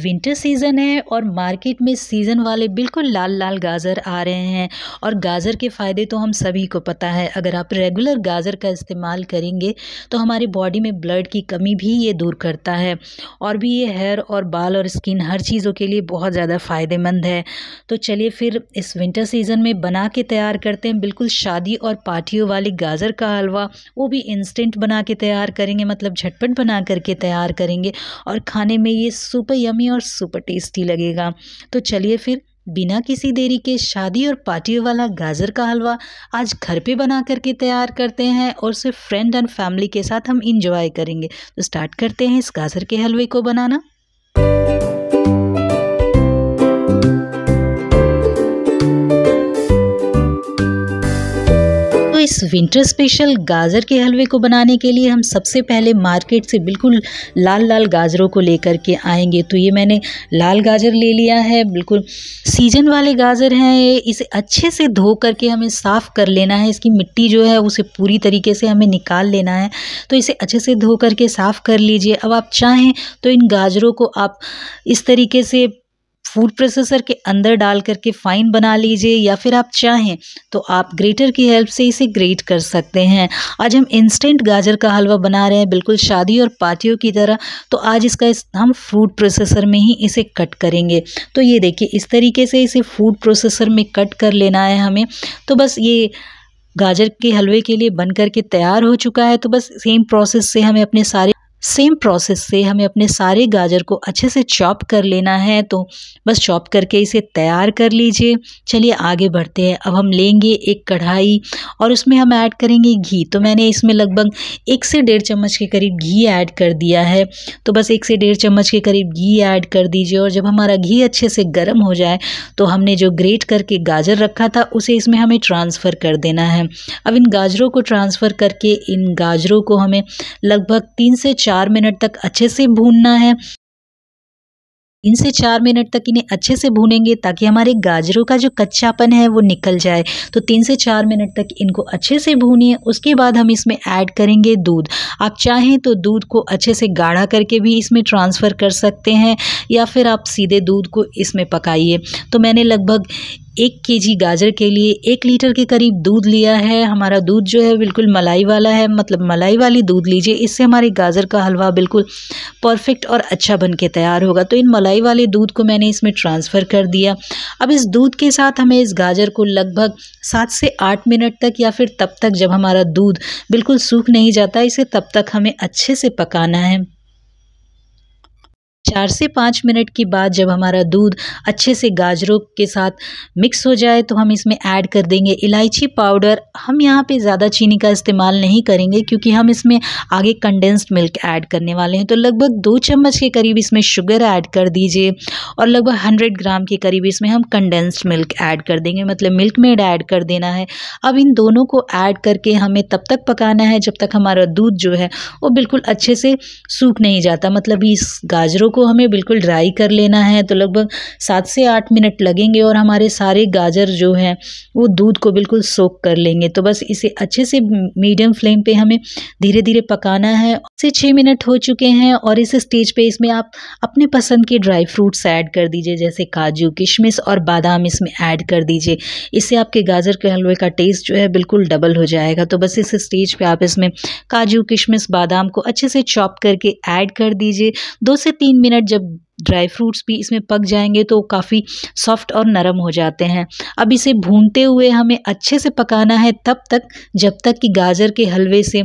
winter season है और market में सीज़न वाले बिल्कुल लाल लाल गाजर आ रहे हैं और गाजर के फ़ायदे तो हम सभी को पता है अगर आप रेगुलर गाजर का इस्तेमाल करेंगे तो हमारी बॉडी में ब्लड की कमी भी ये दूर करता है और भी ये हेयर और बाल और स्किन हर चीज़ों के लिए बहुत ज़्यादा फ़ायदेमंद है तो चलिए फिर इस विंटर सीज़न में बना के तैयार करते हैं बिल्कुल शादी और पार्टियों वाली गाजर का हलवा वो भी इंस्टेंट बना के तैयार करेंगे मतलब झटपट बना करके तैयार करेंगे और खाने में ये सुपर यमी यम्मी और सुपर टेस्टी लगेगा तो चलिए फिर बिना किसी देरी के शादी और पार्टी वाला गाजर का हलवा आज घर पे बना करके तैयार करते हैं और सिर्फ फ्रेंड एंड फैमिली के साथ हम इंजॉय करेंगे तो स्टार्ट करते हैं इस गाजर के हलवे को बनाना विंटर स्पेशल गाजर के हलवे को बनाने के लिए हम सबसे पहले मार्केट से बिल्कुल लाल लाल गाजरों को लेकर के आएंगे तो ये मैंने लाल गाजर ले लिया है बिल्कुल सीजन वाले गाजर हैं इसे अच्छे से धो करके हमें साफ़ कर लेना है इसकी मिट्टी जो है उसे पूरी तरीके से हमें निकाल लेना है तो इसे अच्छे से धो करके साफ़ कर लीजिए अब आप चाहें तो इन गाजरों को आप इस तरीके से फूड प्रोसेसर के अंदर डाल करके फाइन बना लीजिए या फिर आप चाहें तो आप ग्रेटर की हेल्प से इसे ग्रेट कर सकते हैं आज हम इंस्टेंट गाजर का हलवा बना रहे हैं बिल्कुल शादी और पार्टियों की तरह तो आज इसका इस, हम फूड प्रोसेसर में ही इसे कट करेंगे तो ये देखिए इस तरीके से इसे फूड प्रोसेसर में कट कर लेना है हमें तो बस ये गाजर के हलवे के लिए बन करके तैयार हो चुका है तो बस सेम प्रोसेस से हमें अपने सारे सेम प्रोसेस से हमें अपने सारे गाजर को अच्छे से चॉप कर लेना है तो बस चॉप करके इसे तैयार कर लीजिए चलिए आगे बढ़ते हैं अब हम लेंगे एक कढ़ाई और उसमें हम ऐड करेंगे घी तो मैंने इसमें लगभग एक से डेढ़ चम्मच के करीब घी ऐड कर दिया है तो बस एक से डेढ़ चम्मच के करीब घी ऐड कर दीजिए और जब हमारा घी अच्छे से गर्म हो जाए तो हमने जो ग्रेट करके गाजर रखा था उसे इसमें हमें ट्रांसफ़र कर देना है अब इन गाजरों को ट्रांसफ़र करके इन गाजरों को हमें लगभग तीन से चार चार मिनट तक अच्छे से भूनना है तीन से चार मिनट तक इन्हें अच्छे से भूनेंगे ताकि हमारे गाजरों का जो कच्चापन है वो निकल जाए तो तीन से चार मिनट तक इनको अच्छे से भूनिए उसके बाद हम इसमें ऐड करेंगे दूध आप चाहें तो दूध को अच्छे से गाढ़ा करके भी इसमें ट्रांसफ़र कर सकते हैं या फिर आप सीधे दूध को इसमें पकाइए तो मैंने लगभग एक केजी गाजर के लिए एक लीटर के करीब दूध लिया है हमारा दूध जो है बिल्कुल मलाई वाला है मतलब मलाई वाली दूध लीजिए इससे हमारे गाजर का हलवा बिल्कुल परफेक्ट और अच्छा बन के तैयार होगा तो इन मलाई वाले दूध को मैंने इसमें ट्रांसफ़र कर दिया अब इस दूध के साथ हमें इस गाजर को लगभग सात से आठ मिनट तक या फिर तब तक जब हमारा दूध बिल्कुल सूख नहीं जाता इसे तब तक हमें अच्छे से पकाना है चार से पाँच मिनट के बाद जब हमारा दूध अच्छे से गाजरों के साथ मिक्स हो जाए तो हम इसमें ऐड कर देंगे इलायची पाउडर हम यहाँ पे ज़्यादा चीनी का इस्तेमाल नहीं करेंगे क्योंकि हम इसमें आगे कंडेंस्ड मिल्क ऐड करने वाले हैं तो लगभग दो चम्मच के करीब इसमें शुगर ऐड कर दीजिए और लगभग हंड्रेड ग्राम के करीब इसमें हम कंडेंस्ड मिल्क ऐड कर देंगे मतलब मिल्क मेड ऐड कर देना है अब इन दोनों को ऐड करके हमें तब तक पकाना है जब तक हमारा दूध जो है वो बिल्कुल अच्छे से सूख नहीं जाता मतलब इस गाजरों को हमें बिल्कुल ड्राई कर लेना है तो लगभग सात से आठ मिनट लगेंगे और हमारे सारे गाजर जो हैं वो दूध को बिल्कुल सोख कर लेंगे तो बस इसे अच्छे से मीडियम फ्लेम पे हमें धीरे धीरे पकाना है से छः मिनट हो चुके हैं और इस स्टेज पे इसमें आप अपने पसंद के ड्राई फ्रूट्स ऐड कर दीजिए जैसे काजू किशमिश और बादाम इसमें ऐड कर दीजिए इससे आपके गाजर के हलवे का टेस्ट जो है बिल्कुल डबल हो जाएगा तो बस इस स्टेज पे आप इसमें काजू किशमिश बादाम को अच्छे से चॉप करके ऐड कर दीजिए दो से तीन मिनट जब ड्राई फ्रूट्स भी इसमें पक जाएंगे तो काफ़ी सॉफ्ट और नरम हो जाते हैं अब इसे भूनते हुए हमें अच्छे से पकाना है तब तक जब तक कि गाजर के हलवे से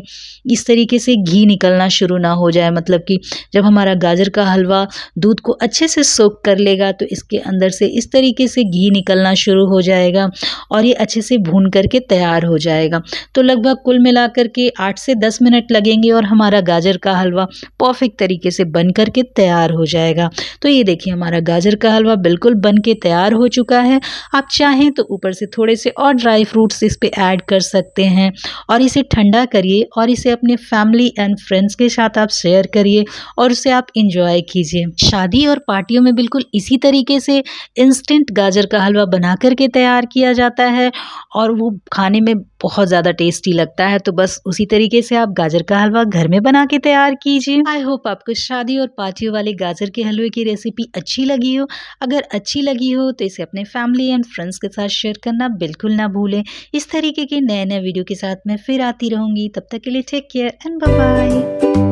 इस तरीके से घी निकलना शुरू ना हो जाए मतलब कि जब हमारा गाजर का हलवा दूध को अच्छे से सोख कर लेगा तो इसके अंदर से इस तरीके से घी निकलना शुरू हो जाएगा और ये अच्छे से भून करके तैयार हो जाएगा तो लगभग कुल मिला के आठ से दस मिनट लगेंगे और हमारा गाजर का हलवा परफेक्ट तरीके से बन करके तैयार हो जाएगा तो ये देखिए हमारा गाजर का हलवा बिल्कुल बन के तैयार हो चुका है आप चाहें तो ऊपर से थोड़े से और ड्राई फ्रूट्स इस पर ऐड कर सकते हैं और इसे ठंडा करिए और इसे अपने फैमिली एंड फ्रेंड्स के साथ आप शेयर करिए और उसे आप इंजॉय कीजिए शादी और पार्टियों में बिल्कुल इसी तरीके से इंस्टेंट गाजर का हलवा बना करके तैयार किया जाता है और वो खाने में बहुत ज़्यादा टेस्टी लगता है तो बस उसी तरीके से आप गाजर का हलवा घर में बना के तैयार कीजिए आई होप आपको शादी और पार्टियों वाले गाजर के हलवे की रेसिपी अच्छी लगी हो अगर अच्छी लगी हो तो इसे अपने फैमिली एंड फ्रेंड्स के साथ शेयर करना बिल्कुल ना भूलें इस तरीके के नए नए वीडियो के साथ मैं फिर आती रहूँगी तब तक के लिए टेक केयर एंड बाय